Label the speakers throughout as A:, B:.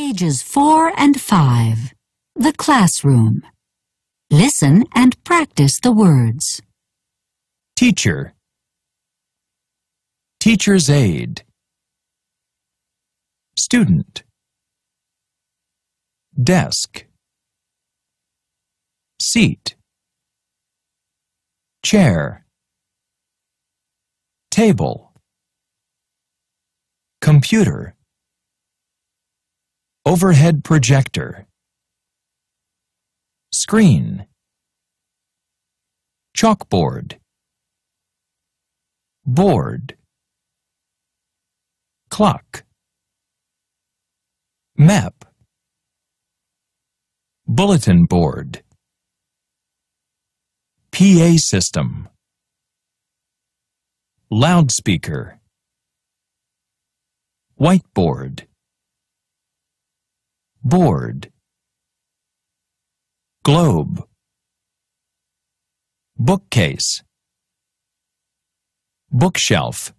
A: Pages 4 and 5. The Classroom. Listen and practice the words. Teacher. Teacher's aid. Student. Desk. Seat. Chair. Table. Computer. Overhead projector. Screen. Chalkboard. Board. Clock. Map. Bulletin board. PA system. Loudspeaker. Whiteboard board globe bookcase bookshelf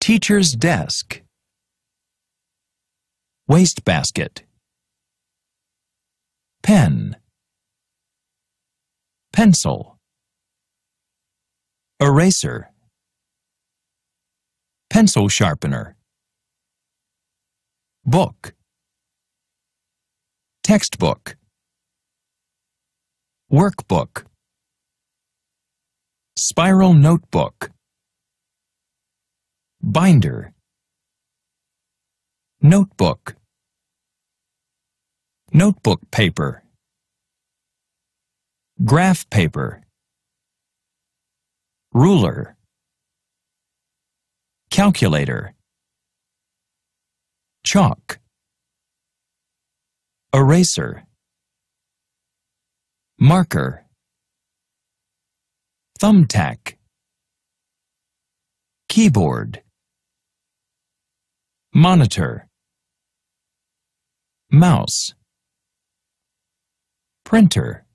A: teacher's desk wastebasket pen pencil eraser pencil sharpener book textbook workbook spiral notebook binder notebook notebook paper graph paper ruler calculator Chalk Eraser Marker Thumbtack Keyboard Monitor Mouse Printer